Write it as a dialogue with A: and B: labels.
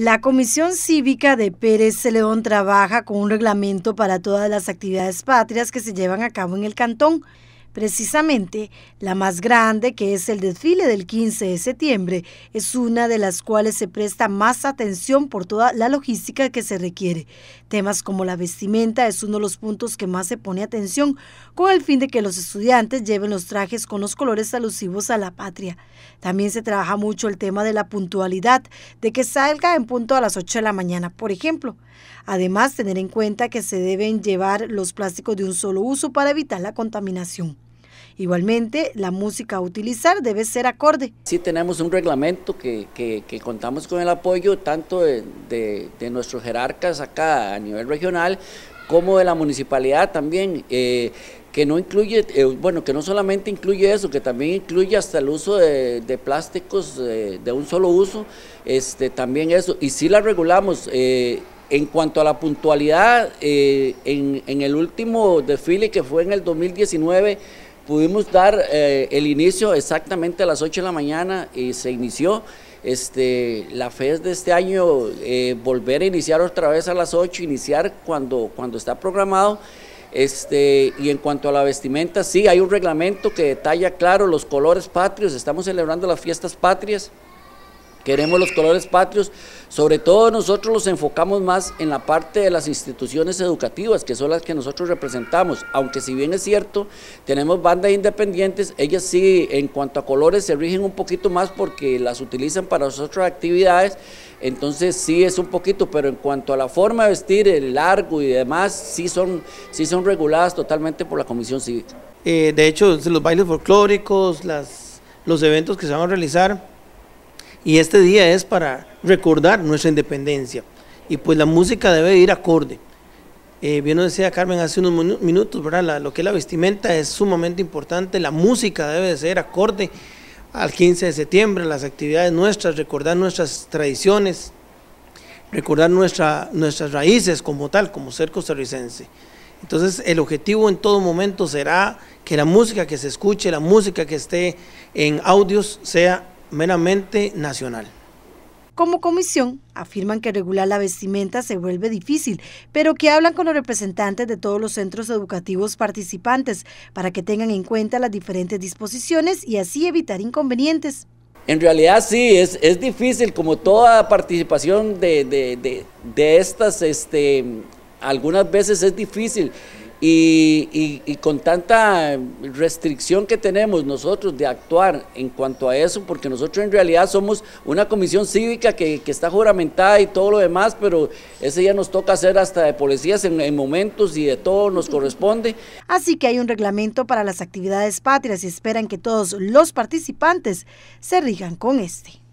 A: La Comisión Cívica de Pérez León trabaja con un reglamento para todas las actividades patrias que se llevan a cabo en el cantón. Precisamente, la más grande, que es el desfile del 15 de septiembre, es una de las cuales se presta más atención por toda la logística que se requiere. Temas como la vestimenta es uno de los puntos que más se pone atención, con el fin de que los estudiantes lleven los trajes con los colores alusivos a la patria. También se trabaja mucho el tema de la puntualidad, de que salga en punto a las 8 de la mañana, por ejemplo. Además, tener en cuenta que se deben llevar los plásticos de un solo uso para evitar la contaminación. Igualmente, la música a utilizar debe ser acorde.
B: Sí tenemos un reglamento que, contamos con el apoyo tanto de, de, nuestros jerarcas acá a nivel regional como de la municipalidad también, eh, que no incluye, eh, bueno, que no solamente incluye eso, que también incluye hasta el uso de, plásticos de un solo uso, este, también eso, y sí la regulamos. Eh, en cuanto a la puntualidad, en, en el último desfile que fue en el 2019, pudimos dar eh, el inicio exactamente a las 8 de la mañana y se inició. Este, la fe de este año, eh, volver a iniciar otra vez a las 8, iniciar cuando, cuando está programado. Este, y en cuanto a la vestimenta, sí, hay un reglamento que detalla claro los colores patrios, estamos celebrando las fiestas patrias. Queremos los colores patrios, sobre todo nosotros los enfocamos más en la parte de las instituciones educativas, que son las que nosotros representamos, aunque si bien es cierto, tenemos bandas independientes, ellas sí en cuanto a colores se rigen un poquito más porque las utilizan para otras actividades, entonces sí es un poquito, pero en cuanto a la forma de vestir, el largo y demás, sí son, sí son reguladas totalmente por la Comisión Cívica. Eh, de hecho, los bailes folclóricos,
C: las, los eventos que se van a realizar, y este día es para recordar nuestra independencia. Y pues la música debe ir acorde. Eh, bien lo decía Carmen hace unos minutos, lo que es la vestimenta es sumamente importante, la música debe ser acorde al 15 de septiembre, las actividades nuestras, recordar nuestras tradiciones, recordar nuestra, nuestras raíces como tal, como ser costarricense. Entonces el objetivo en todo momento será que la música que se escuche, la música que esté en audios sea meramente nacional.
A: Como comisión, afirman que regular la vestimenta se vuelve difícil, pero que hablan con los representantes de todos los centros educativos participantes para que tengan en cuenta las diferentes disposiciones y así evitar inconvenientes.
B: En realidad sí, es, es difícil como toda participación de, estas, este, algunas veces es difícil y, con tanta restricción que tenemos nosotros de actuar en cuanto a eso, porque nosotros en realidad somos una comisión cívica que, está juramentada y todo lo demás, pero ese ya nos toca hacer hasta de policías en, momentos y de todo
A: nos corresponde. Así que hay un reglamento para las actividades patrias y esperan que todos los participantes se rigan con este.